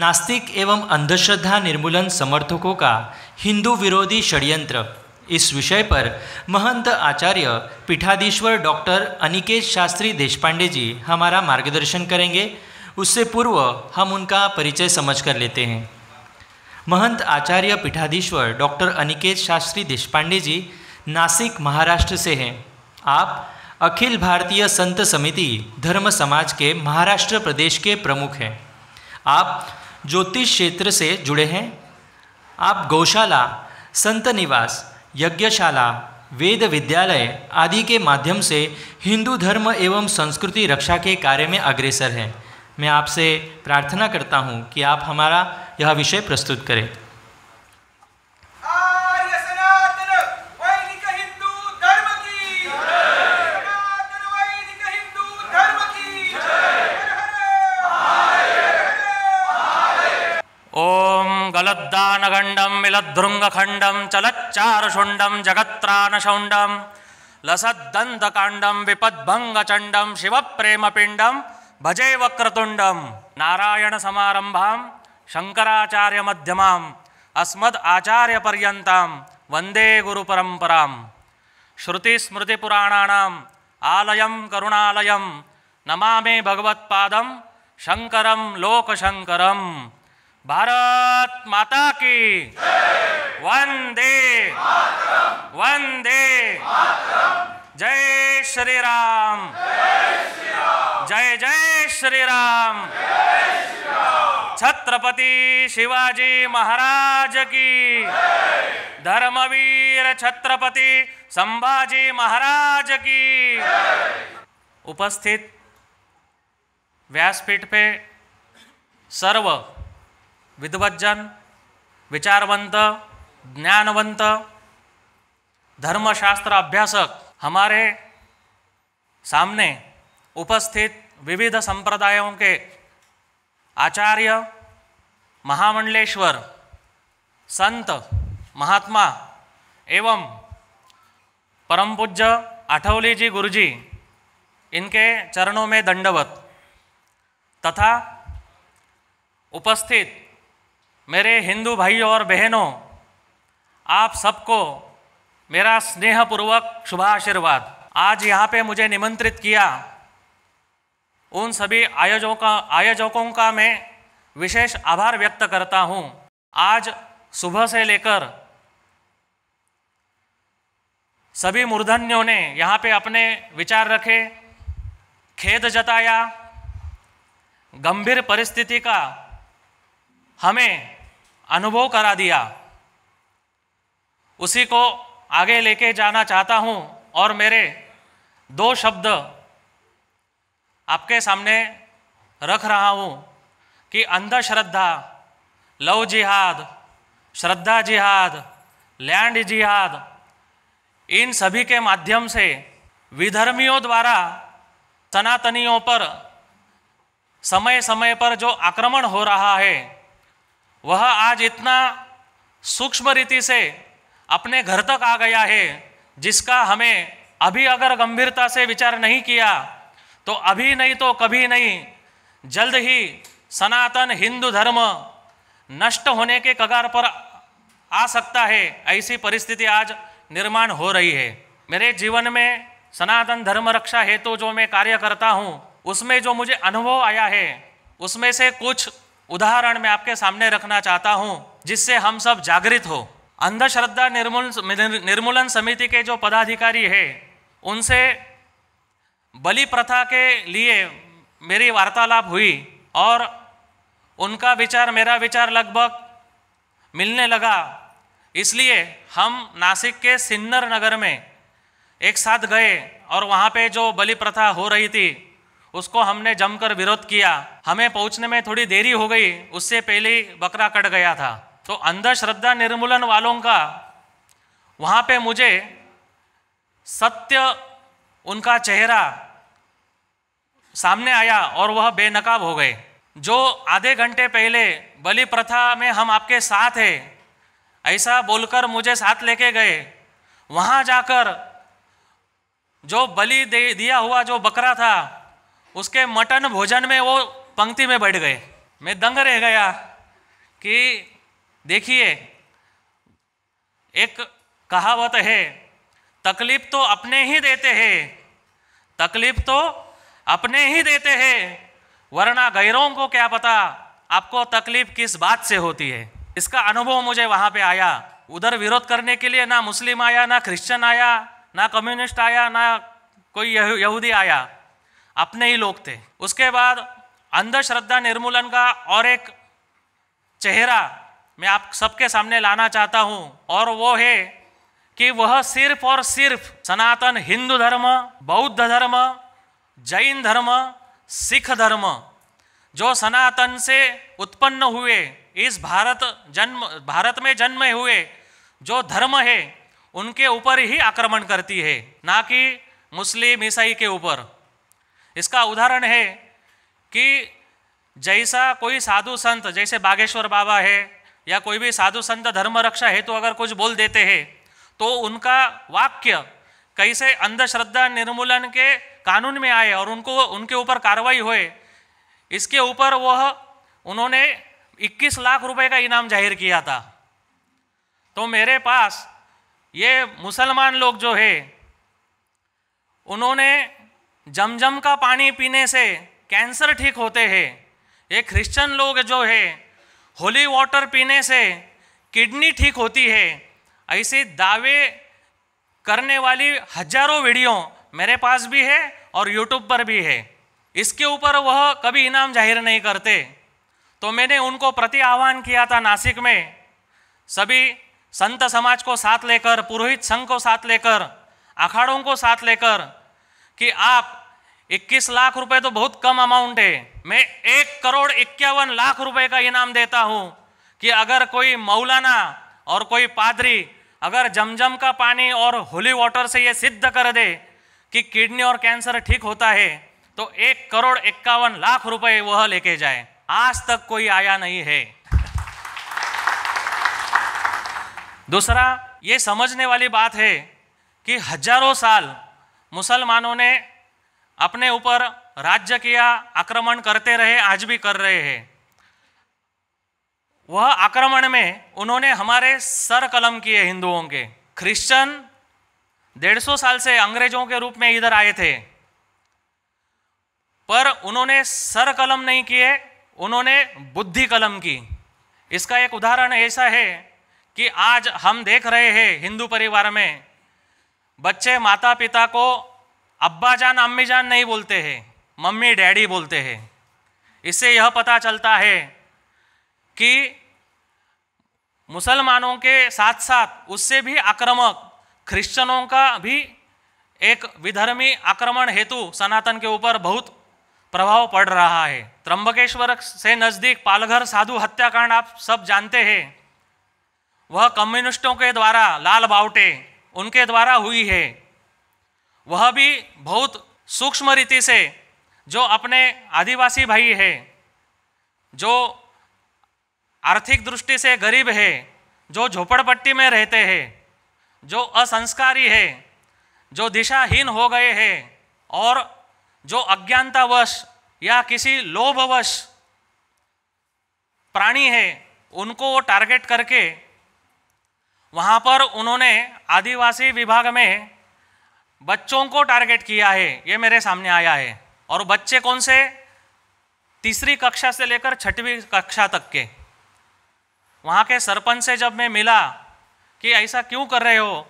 नास्तिक एवं अंधश्रद्धा निर्मूलन समर्थकों का हिंदू विरोधी षड्यंत्र इस विषय पर महंत आचार्य पीठाधीश्वर डॉक्टर अनिकेत शास्त्री देशपांडे जी हमारा मार्गदर्शन करेंगे उससे पूर्व हम उनका परिचय समझ कर लेते हैं महंत आचार्य पीठाधीश्वर डॉक्टर अनिकेत शास्त्री देशपांडे जी नासिक महाराष्ट्र से हैं आप अखिल भारतीय संत समिति धर्म समाज के महाराष्ट्र प्रदेश के प्रमुख हैं आप ज्योतिष क्षेत्र से जुड़े हैं आप गौशाला संत निवास यज्ञशाला वेद विद्यालय आदि के माध्यम से हिंदू धर्म एवं संस्कृति रक्षा के कार्य में अग्रेसर हैं मैं आपसे प्रार्थना करता हूँ कि आप हमारा यह विषय प्रस्तुत करें गलद्दानगण्डं मिलद्भृङ्गखण्डं चलच्चारुषुण्डं जगत्राणशौण्डं लसद्दन्तकाण्डं विपद्भङ्गचण्डं शिवप्रेमपिण्डं भजे वक्रतुण्डं नारायणसमारम्भां शङ्कराचार्यमध्यमाम् अस्मद् आचार्यपर्यन्तां वन्दे गुरुपरम्परां श्रुतिस्मृतिपुराणानाम् आलयं करुणालयं नमामे भगवत्पादं शङ्करं लोकशङ्करम् भारत माता की वंदे वंदे जय श्री राम जय जय श्री राम छत्रपति शिवाजी महाराज की धर्मवीर छत्रपति संभाजी महाराज की उपस्थित व्यासपीठ पे सर्व विद्वज्जन विचारवंत ज्ञानवंत धर्मशास्त्र अभ्यासक हमारे सामने उपस्थित विविध संप्रदायों के आचार्य महामंडलेश्वर संत महात्मा एवं परम पूज्य आठवली जी गुरुजी इनके चरणों में दंडवत तथा उपस्थित मेरे हिंदू भाई और बहनों आप सबको मेरा स्नेहपूर्वक शुभाशीर्वाद आज यहाँ पे मुझे निमंत्रित किया उन सभी आयोजकों का आयोजकों का मैं विशेष आभार व्यक्त करता हूँ आज सुबह से लेकर सभी मूर्धन्यों ने यहाँ पे अपने विचार रखे खेद जताया गंभीर परिस्थिति का हमें अनुभव करा दिया उसी को आगे लेके जाना चाहता हूँ और मेरे दो शब्द आपके सामने रख रहा हूँ कि अंधश्रद्धा लव जिहाद श्रद्धा जिहाद लैंड जिहाद इन सभी के माध्यम से विधर्मियों द्वारा सनातनियों पर समय समय पर जो आक्रमण हो रहा है वह आज इतना सूक्ष्म रीति से अपने घर तक आ गया है जिसका हमें अभी अगर गंभीरता से विचार नहीं किया तो अभी नहीं तो कभी नहीं जल्द ही सनातन हिंदू धर्म नष्ट होने के कगार पर आ सकता है ऐसी परिस्थिति आज निर्माण हो रही है मेरे जीवन में सनातन धर्म रक्षा हेतु तो जो मैं कार्य करता हूँ उसमें जो मुझे अनुभव आया है उसमें से कुछ उदाहरण मैं आपके सामने रखना चाहता हूँ जिससे हम सब जागृत हो अंधश्रद्धा निर्मूल निर्मूलन समिति के जो पदाधिकारी है उनसे बलि प्रथा के लिए मेरी वार्तालाप हुई और उनका विचार मेरा विचार लगभग मिलने लगा इसलिए हम नासिक के सिन्नर नगर में एक साथ गए और वहाँ पे जो बलि प्रथा हो रही थी उसको हमने जमकर विरोध किया हमें पहुंचने में थोड़ी देरी हो गई उससे पहले ही बकरा कट गया था तो अंधश्रद्धा निर्मूलन वालों का वहाँ पे मुझे सत्य उनका चेहरा सामने आया और वह बेनकाब हो गए जो आधे घंटे पहले बलि प्रथा में हम आपके साथ है ऐसा बोलकर मुझे साथ लेके गए वहाँ जाकर जो बलि दे दिया हुआ जो बकरा था उसके मटन भोजन में वो पंक्ति में बैठ गए मैं दंग रह गया कि देखिए एक कहावत है तकलीफ तो अपने ही देते हैं तकलीफ तो अपने ही देते हैं वरना गैरों को क्या पता आपको तकलीफ किस बात से होती है इसका अनुभव मुझे वहाँ पे आया उधर विरोध करने के लिए ना मुस्लिम आया ना क्रिश्चियन आया ना कम्युनिस्ट आया ना कोई यहूदी आया अपने ही लोग थे उसके बाद अंधश्रद्धा निर्मूलन का और एक चेहरा मैं आप सबके सामने लाना चाहता हूँ और वो है कि वह सिर्फ और सिर्फ सनातन हिंदू धर्म बौद्ध धर्म जैन धर्म सिख धर्म जो सनातन से उत्पन्न हुए इस भारत जन्म भारत में जन्मे हुए जो धर्म है उनके ऊपर ही आक्रमण करती है ना कि मुस्लिम ईसाई के ऊपर इसका उदाहरण है कि जैसा कोई साधु संत जैसे बागेश्वर बाबा है या कोई भी साधु संत धर्म रक्षा हेतु तो अगर कुछ बोल देते हैं तो उनका वाक्य कैसे अंधश्रद्धा निर्मूलन के कानून में आए और उनको उनके ऊपर कार्रवाई होए इसके ऊपर वह उन्होंने 21 लाख रुपए का इनाम जाहिर किया था तो मेरे पास ये मुसलमान लोग जो है उन्होंने जमजम का पानी पीने से कैंसर ठीक होते हैं ये क्रिश्चियन लोग जो है होली वाटर पीने से किडनी ठीक होती है ऐसे दावे करने वाली हजारों वीडियो मेरे पास भी है और यूट्यूब पर भी है इसके ऊपर वह कभी इनाम जाहिर नहीं करते तो मैंने उनको प्रति आह्वान किया था नासिक में सभी संत समाज को साथ लेकर पुरोहित संघ को साथ लेकर अखाड़ों को साथ लेकर कि आप 21 लाख रुपए तो बहुत कम अमाउंट है मैं एक करोड़ इक्यावन लाख रुपए का इनाम देता हूं कि अगर कोई मौलाना और कोई पादरी अगर जमजम का पानी और होली वाटर से ये सिद्ध कर दे कि किडनी और कैंसर ठीक होता है तो एक करोड़ इक्यावन लाख रुपए वह लेके जाए आज तक कोई आया नहीं है दूसरा ये समझने वाली बात है कि हजारों साल मुसलमानों ने अपने ऊपर राज्य किया आक्रमण करते रहे आज भी कर रहे हैं वह आक्रमण में उन्होंने हमारे सर कलम किए हिंदुओं के क्रिश्चियन डेढ़ सौ साल से अंग्रेजों के रूप में इधर आए थे पर उन्होंने सर कलम नहीं किए उन्होंने बुद्धि कलम की इसका एक उदाहरण ऐसा है कि आज हम देख रहे हैं हिंदू परिवार में बच्चे माता पिता को अब्बा जान अम्मी जान नहीं बोलते हैं मम्मी डैडी बोलते हैं इससे यह पता चलता है कि मुसलमानों के साथ साथ उससे भी आक्रामक क्रिश्चनों का भी एक विधर्मी आक्रमण हेतु सनातन के ऊपर बहुत प्रभाव पड़ रहा है त्रंबकेश्वर से नज़दीक पालघर साधु हत्याकांड आप सब जानते हैं वह कम्युनिस्टों के द्वारा लाल बावटे उनके द्वारा हुई है वह भी बहुत सूक्ष्म रीति से जो अपने आदिवासी भाई है जो आर्थिक दृष्टि से गरीब है जो झोपड़पट्टी में रहते हैं जो असंस्कारी है जो दिशाहीन हो गए हैं और जो अज्ञानतावश या किसी लोभवश प्राणी है उनको वो टारगेट करके वहाँ पर उन्होंने आदिवासी विभाग में बच्चों को टारगेट किया है ये मेरे सामने आया है और बच्चे कौन से तीसरी कक्षा से लेकर छठवीं कक्षा तक के वहाँ के सरपंच से जब मैं मिला कि ऐसा क्यों कर रहे हो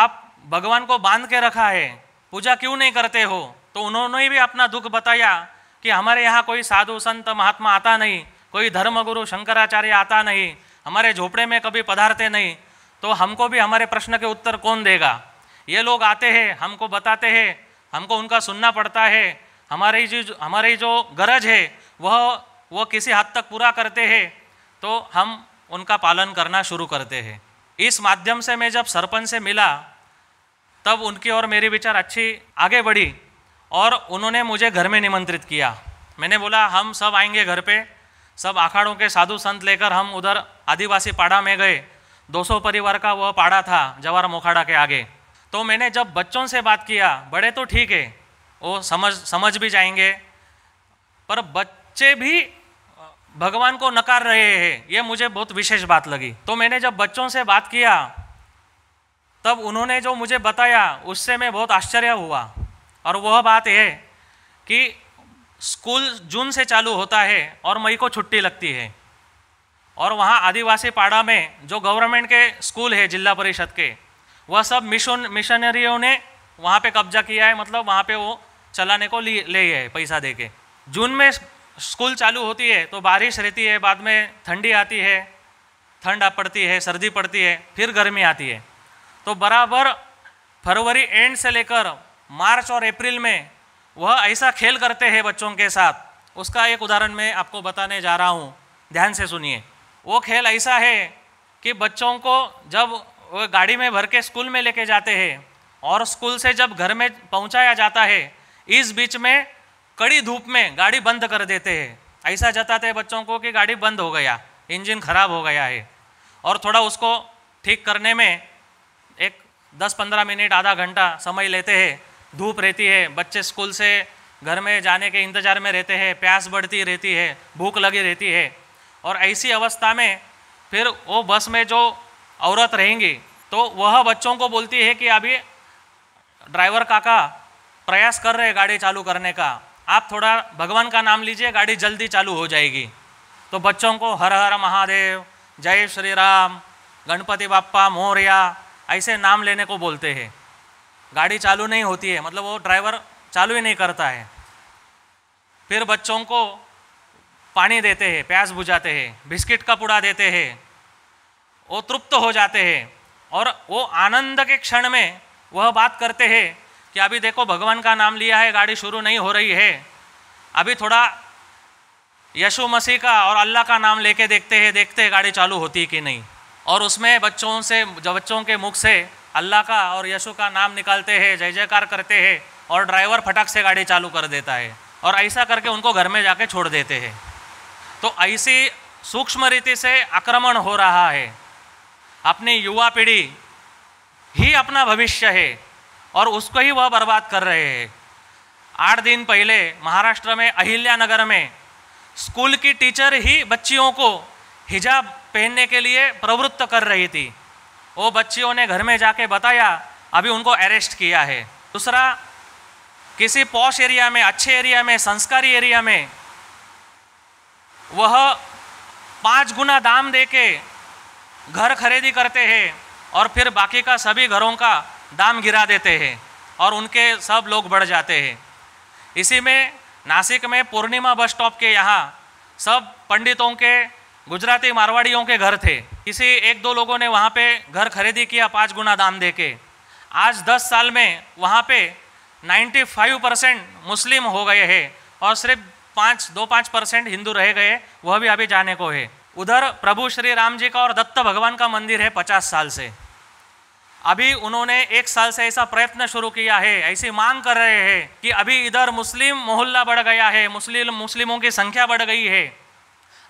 आप भगवान को बांध के रखा है पूजा क्यों नहीं करते हो तो उन्होंने भी अपना दुख बताया कि हमारे यहाँ कोई साधु संत महात्मा आता नहीं कोई धर्मगुरु शंकराचार्य आता नहीं हमारे झोपड़े में कभी पधारते नहीं तो हमको भी हमारे प्रश्न के उत्तर कौन देगा ये लोग आते हैं हमको बताते हैं हमको उनका सुनना पड़ता है हमारी जो हमारी जो गरज है वह वो किसी हद तक पूरा करते हैं तो हम उनका पालन करना शुरू करते हैं इस माध्यम से मैं जब सरपंच से मिला तब उनकी और मेरी विचार अच्छी आगे बढ़ी और उन्होंने मुझे घर में निमंत्रित किया मैंने बोला हम सब आएंगे घर पे सब अखाड़ों के साधु संत लेकर हम उधर आदिवासी पाड़ा में गए 200 परिवार का वह पाड़ा था जवार मोखाड़ा के आगे तो मैंने जब बच्चों से बात किया बड़े तो ठीक है वो समझ समझ भी जाएंगे पर बच्चे भी भगवान को नकार रहे हैं ये मुझे बहुत विशेष बात लगी तो मैंने जब बच्चों से बात किया तब उन्होंने जो मुझे बताया उससे मैं बहुत आश्चर्य हुआ और वह बात यह कि स्कूल जून से चालू होता है और मई को छुट्टी लगती है और वहाँ आदिवासी पाड़ा में जो गवर्नमेंट के स्कूल है जिला परिषद के वह सब मिशन मिशनरियों ने वहाँ पे कब्जा किया है मतलब वहाँ पे वो चलाने को लिए ले है पैसा दे के जून में स्कूल चालू होती है तो बारिश रहती है बाद में ठंडी आती है ठंड पड़ती है सर्दी पड़ती है फिर गर्मी आती है तो बराबर फरवरी एंड से लेकर मार्च और अप्रैल में वह ऐसा खेल करते हैं बच्चों के साथ उसका एक उदाहरण मैं आपको बताने जा रहा हूँ ध्यान से सुनिए वो खेल ऐसा है कि बच्चों को जब वो गाड़ी में भर के स्कूल में लेके जाते हैं और स्कूल से जब घर में पहुँचाया जाता है इस बीच में कड़ी धूप में गाड़ी बंद कर देते हैं ऐसा जताते हैं बच्चों को कि गाड़ी बंद हो गया इंजन ख़राब हो गया है और थोड़ा उसको ठीक करने में एक 10-15 मिनट आधा घंटा समय लेते हैं धूप रहती है बच्चे स्कूल से घर में जाने के इंतज़ार में रहते हैं प्यास बढ़ती रहती है भूख लगी रहती है और ऐसी अवस्था में फिर वो बस में जो औरत रहेंगी तो वह बच्चों को बोलती है कि अभी ड्राइवर काका प्रयास कर रहे गाड़ी चालू करने का आप थोड़ा भगवान का नाम लीजिए गाड़ी जल्दी चालू हो जाएगी तो बच्चों को हर हर महादेव जय श्री राम गणपति बाप्पा मोरिया ऐसे नाम लेने को बोलते हैं गाड़ी चालू नहीं होती है मतलब वो ड्राइवर चालू ही नहीं करता है फिर बच्चों को पानी देते हैं प्यास बुझाते हैं बिस्किट का पुड़ा देते हैं वो तृप्त हो जाते हैं और वो आनंद के क्षण में वह बात करते हैं कि अभी देखो भगवान का नाम लिया है गाड़ी शुरू नहीं हो रही है अभी थोड़ा यशु मसीह का और अल्लाह का नाम लेके देखते हैं देखते हैं गाड़ी चालू होती कि नहीं और उसमें बच्चों से बच्चों के मुख से अल्लाह का और यशु का नाम निकालते हैं जय जयकार करते हैं और ड्राइवर फटक से गाड़ी चालू कर देता है और ऐसा करके उनको घर में जाके छोड़ देते हैं तो ऐसी सूक्ष्म रीति से आक्रमण हो रहा है अपनी युवा पीढ़ी ही अपना भविष्य है और उसको ही वह बर्बाद कर रहे हैं आठ दिन पहले महाराष्ट्र में अहिल्यानगर में स्कूल की टीचर ही बच्चियों को हिजाब पहनने के लिए प्रवृत्त कर रही थी वो बच्चियों ने घर में जाके बताया अभी उनको अरेस्ट किया है दूसरा किसी पॉश एरिया में अच्छे एरिया में संस्कारी एरिया में वह पाँच गुना दाम देके घर खरीदी करते हैं और फिर बाकी का सभी घरों का दाम गिरा देते हैं और उनके सब लोग बढ़ जाते हैं इसी में नासिक में पूर्णिमा बस स्टॉप के यहाँ सब पंडितों के गुजराती मारवाड़ियों के घर थे किसी एक दो लोगों ने वहाँ पे घर खरीदी किया पाँच गुना दाम दे के आज दस साल में वहाँ पे 95 परसेंट मुस्लिम हो गए हैं और सिर्फ पाँच दो पाँच परसेंट हिंदू रह गए वह भी अभी जाने को है उधर प्रभु श्री राम जी का और दत्त भगवान का मंदिर है पचास साल से अभी उन्होंने एक साल से ऐसा प्रयत्न शुरू किया है ऐसी मांग कर रहे हैं कि अभी इधर मुस्लिम मोहल्ला बढ़ गया है मुस्लिम मुस्लिमों की संख्या बढ़ गई है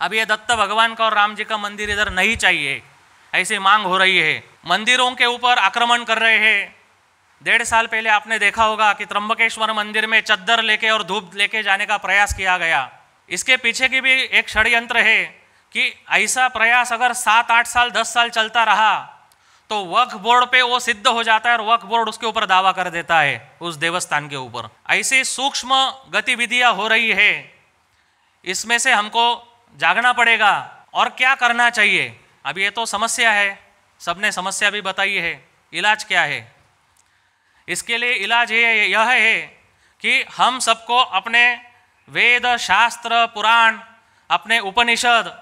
अब ये दत्त भगवान का और राम जी का मंदिर इधर नहीं चाहिए ऐसी मांग हो रही है मंदिरों के ऊपर आक्रमण कर रहे हैं डेढ़ साल पहले आपने देखा होगा कि त्रंबकेश्वर मंदिर में चद्दर लेके और धूप लेके जाने का प्रयास किया गया इसके पीछे की भी एक षड्यंत्र है कि ऐसा प्रयास अगर सात आठ साल दस साल चलता रहा तो वक्फ बोर्ड पे वो सिद्ध हो जाता है और वक्फ बोर्ड उसके ऊपर दावा कर देता है उस देवस्थान के ऊपर ऐसी सूक्ष्म गतिविधियां हो रही है इसमें से हमको जागना पड़ेगा और क्या करना चाहिए अब ये तो समस्या है सबने समस्या भी बताई है इलाज क्या है इसके लिए इलाज ये यह है कि हम सबको अपने वेद शास्त्र पुराण अपने उपनिषद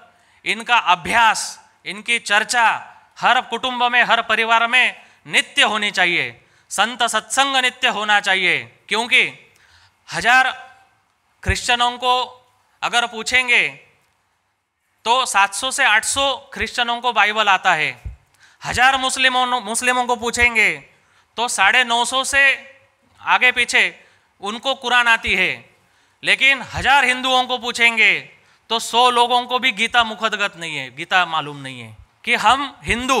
इनका अभ्यास इनकी चर्चा हर कुटुंब में हर परिवार में नित्य होनी चाहिए संत सत्संग नित्य होना चाहिए क्योंकि हजार क्रिश्चनों को अगर पूछेंगे तो 700 से 800 क्रिश्चनों को बाइबल आता है हजार मुस्लिमों मुस्लिमों को पूछेंगे तो साढ़े नौ सौ से आगे पीछे उनको कुरान आती है लेकिन हजार हिंदुओं को पूछेंगे तो सौ लोगों को भी गीता मुखदगत नहीं है गीता मालूम नहीं है कि हम हिंदू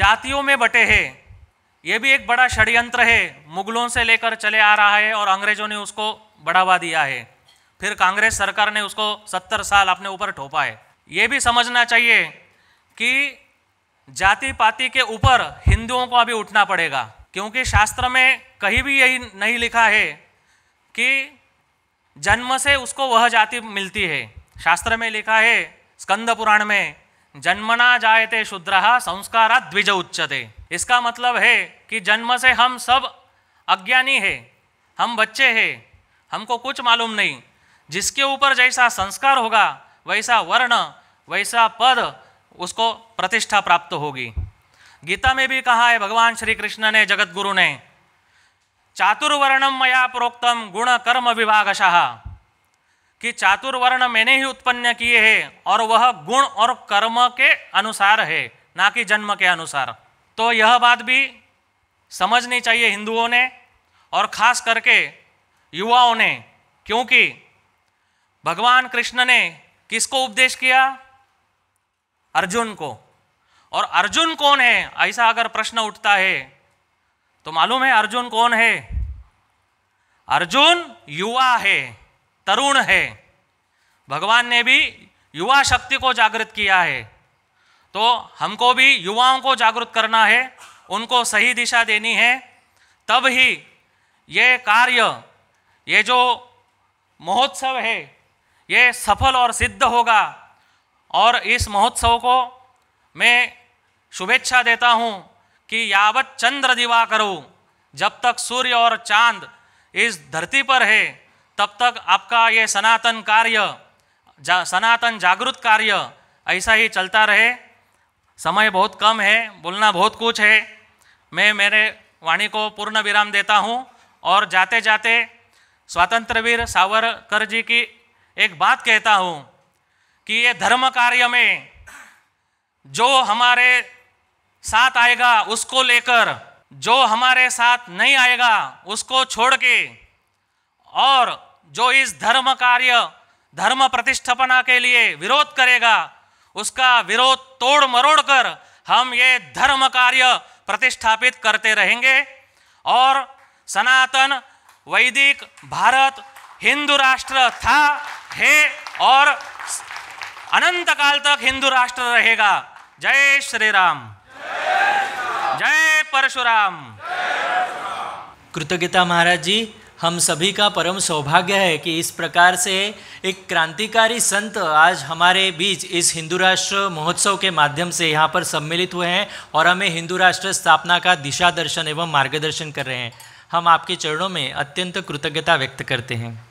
जातियों में बटे हैं ये भी एक बड़ा षड्यंत्र है मुगलों से लेकर चले आ रहा है और अंग्रेजों ने उसको बढ़ावा दिया है फिर कांग्रेस सरकार ने उसको सत्तर साल अपने ऊपर ठोपा है ये भी समझना चाहिए कि जाति पाति के ऊपर हिंदुओं को अभी उठना पड़ेगा क्योंकि शास्त्र में कहीं भी यही नहीं लिखा है कि जन्म से उसको वह जाति मिलती है शास्त्र में लिखा है स्कंद पुराण में जन्मना जायते शूद्र संस्कारा द्विज उच्चते इसका मतलब है कि जन्म से हम सब अज्ञानी है हम बच्चे हैं हमको कुछ मालूम नहीं जिसके ऊपर जैसा संस्कार होगा वैसा वर्ण वैसा पद उसको प्रतिष्ठा प्राप्त होगी गीता में भी कहा है भगवान श्री कृष्ण ने जगत गुरु ने चातुर्वर्णम मया प्रोक्तम गुण कर्म विभागशाह कि चातुर्वर्ण मैंने ही उत्पन्न किए हैं और वह गुण और कर्म के अनुसार है ना कि जन्म के अनुसार तो यह बात भी समझनी चाहिए हिंदुओं ने और ख़ास करके युवाओं ने क्योंकि भगवान कृष्ण ने किसको उपदेश किया अर्जुन को और अर्जुन कौन है ऐसा अगर प्रश्न उठता है तो मालूम है अर्जुन कौन है अर्जुन युवा है तरुण है भगवान ने भी युवा शक्ति को जागृत किया है तो हमको भी युवाओं को जागृत करना है उनको सही दिशा देनी है तब ही ये कार्य ये जो महोत्सव है ये सफल और सिद्ध होगा और इस महोत्सव को मैं शुभेच्छा देता हूँ कि यावत चंद्र दिवा करो जब तक सूर्य और चांद इस धरती पर है तब तक आपका ये सनातन कार्य जा, सनातन जागृत कार्य ऐसा ही चलता रहे समय बहुत कम है बोलना बहुत कुछ है मैं मेरे वाणी को पूर्ण विराम देता हूँ और जाते जाते स्वातंत्र सावरकर जी की एक बात कहता हूं कि ये धर्म कार्य में जो हमारे साथ आएगा उसको लेकर जो हमारे साथ नहीं आएगा उसको छोड़ के और जो इस धर्म कार्य धर्म प्रतिष्ठापना के लिए विरोध करेगा उसका विरोध तोड़ मरोड़ कर हम ये धर्म कार्य प्रतिष्ठापित करते रहेंगे और सनातन वैदिक भारत हिंदू राष्ट्र था है और अनंत काल तक हिंदू राष्ट्र रहेगा जय श्री राम जय परशुराम कृतज्ञता महाराज जी हम सभी का परम सौभाग्य है कि इस प्रकार से एक क्रांतिकारी संत आज हमारे बीच इस हिंदू राष्ट्र महोत्सव के माध्यम से यहाँ पर सम्मिलित हुए हैं और हमें हिंदू राष्ट्र स्थापना का दिशा दर्शन एवं मार्गदर्शन कर रहे हैं हम आपके चरणों में अत्यंत कृतज्ञता व्यक्त करते हैं